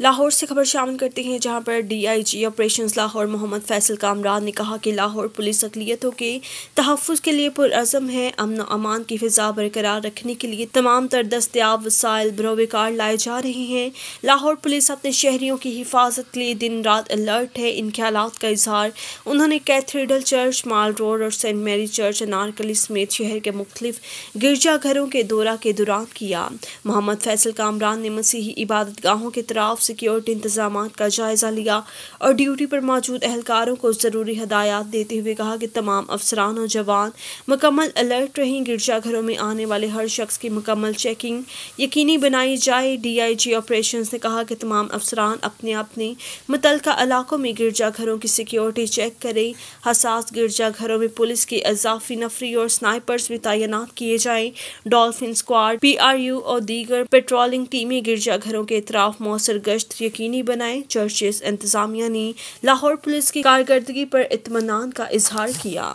लाहौर से खबर शामिल करते हैं जहां पर डीआईजी ऑपरेशन लाहौर मोहम्मद फैसल कामरान ने कहा कि लाहौर पुलिस अकलीतों के तहफ़ के लिए पुरज़म है अमन अमान की फ़िज़ा बरकरार रखने के लिए तमाम तर दस्तियाब वसाइल बरोबेकार लाए जा रहे हैं लाहौर पुलिस अपने शहरीों की हिफाजत के लिए दिन रात अलर्ट है इन ख्याल का इजहार उन्होंने कैथीड्रल चर्च माल रोड और सेंट मेरी चर्च अनारकली समेत शहर के मुख्तफ गिरजाघरों के दौरा के दौरान किया मोहम्मद फैसल कामरान ने मसीही इबादत गाहों के तराफ सिक्योरिटी इंतजाम का जायजा लिया और ड्यूटी पर मौजूद एहलकारों को ज़रूरी हदायत देते हुए कहा कि तमाम अफसरान और जवान मुकम्मल अलर्ट रहें गिरजाघरों में आने वाले हर शख्स की मुकम्मल चेकिंग यकीनी बनाई जाए डी आई जी ऑपरेशन ने कहा कि तमाम अफसरान अपने अपने मुतल इलाकों में गिरजाघरों की सिक्योरिटी चेक करें हसास गिरजाघरों में पुलिस की अजाफी नफरी और स्नाइपर्स भी तैनात किए जाएं dolphin squad P R U और दीगर पेट्रोलिंग टीमें गिरजाघरों के इतराफ मौसर गश्त यकीनी बनाए चर्चेस इंतजामिया ने लाहौर पुलिस की कारकर्दगी पर इतमान का इजहार किया